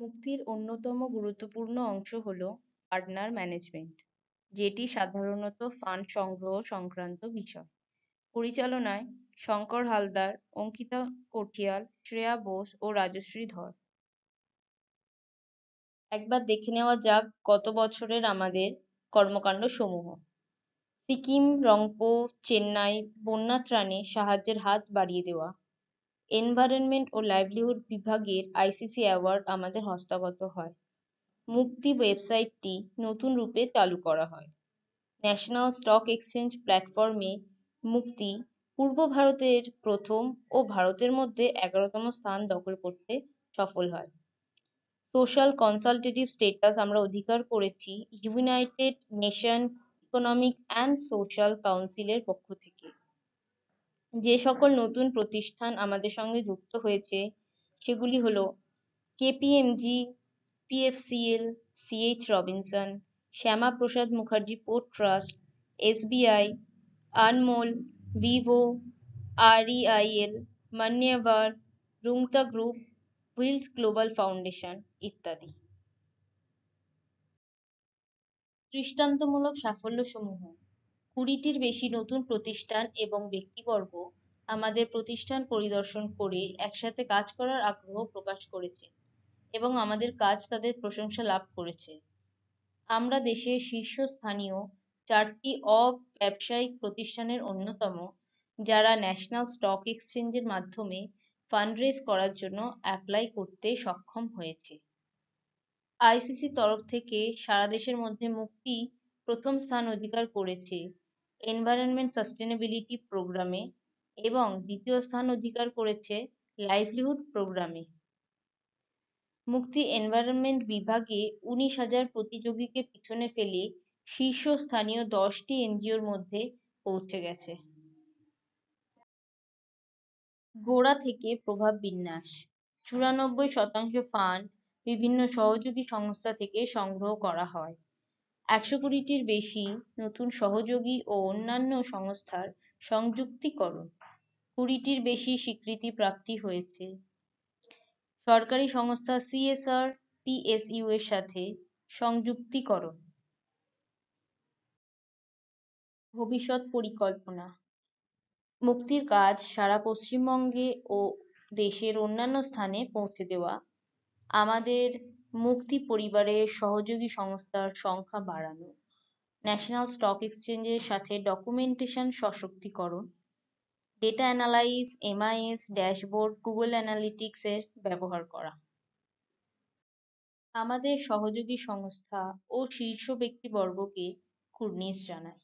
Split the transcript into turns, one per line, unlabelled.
মুক্তির অন্যতম গুরুত্বপূর্ণ অংশ হল পার্টনার ম্যানেজমেন্ট যেটি সাধারণত ফান্ড সংগ্রহ সংক্রান্ত বিষয়। পরিচালনায় শঙ্কর হালদার, অঙ্কিতা কঠিয়াল, শ্রেয়া বোস ও রাজশ্রী ধর। একবার দেখে নেওয়া যাক গত বছরের আমাদের কর্মকাণ্ড সমূহ সিকিম, রংপো, চেন্নাই বন্যা ত্রাণে সাহায্যের হাত বাড়িয়ে দেওয়া environment ও livelihood বিভাগের ICC award আমাদের হস্তগত হয় মুক্তি website টি নতুন রূপে চালু করা হয় national stock exchange platform এ মুক্তি পূর্ব ভারতের প্রথম ও ভারতের মধ্যে এগারোতম স্থান দখল করতে সফল হয় social consultative status আমরা অধিকার করেছি united nation economic and social council এর পক্ষ থেকে যে সকল নতুন প্রতিষ্ঠান আমাদের সঙ্গে যুক্ত হয়েছে সেগুলি হলো KPMG PFCL CH Robinson Shyamaprasad Mukherjee port trust SBI Anmol Vivo REIL Manyavar রুমতা গ্রুপ হুইলস গ্লোবাল ফাউন্ডেশন ইত্যাদি দৃষ্টান্তমূলক সাফল্য সমূহ কুড়িটির বেশি নতুন প্রতিষ্ঠান এবং ব্যক্তিবর্গ আমাদের প্রতিষ্ঠান পরিদর্শন করে একসাথে কাজ করার আগ্রহ প্রকাশ করেছে এবং আমাদের কাজ তাদের প্রশংসা লাভ করেছে আমরা দেশের শীর্ষস্থানীয় চারটি অব্যবসায়িক প্রতিষ্ঠানের অন্যতম যারা ন্যাশনাল স্টক এক্সচেঞ্জের মাধ্যমে রেজ করার জন্য অ্যাপ্লাই করতে সক্ষম হয়েছে আইসিসি তরফ থেকে সারা দেশের মধ্যে মুক্তি প্রথম স্থান অধিকার করেছে environment sustainability program এ এবং দ্বিতীয় স্থান অধিকার করেছে livelihood program এ মুক্তি environment বিভাগে উনিশ হাজার প্রতিযোগীকে পিছনে ফেলে শীর্ষস্থানীয় দশটি NGO র মধ্যে পৌঁছে গেছে গোড়া থেকে প্রভাব বিন্যাস চুরানব্বই শতাংশ fund বিভিন্ন সহযোগী সংস্থা থেকে সংগ্রহ করা হয় একশো কুড়িটির বেশি নতুন সহযোগী ও অন্যান্য সংস্থার সংযুক্তিকরণ কুড়িটির বেশি স্বীকৃতি প্রাপ্তি হয়েছে সরকারি সংস্থা CSR PSU এর সাথে সংযুক্তিকরণ ভবিষ্যৎ পরিকল্পনা মুক্তির কাজ সারা পশ্চিমবঙ্গে ও দেশের অন্যান্য স্থানে পৌঁছে দেওয়া আমাদের মুক্তি পরিবারের সহযোগী সংস্থার সংখ্যা বাড়ানো, ন্যাশনাল স্টক এক্সচেঞ্জের সাথে ডকুমেন্টেশন সশক্তিকরণ, data analyse, MIS, dashboard, Google analytics এর ব্যবহার করা। আমাদের সহযোগী সংস্থা ও শীর্ষ ব্যক্তিবর্গকে কুর্নিশ জানাই।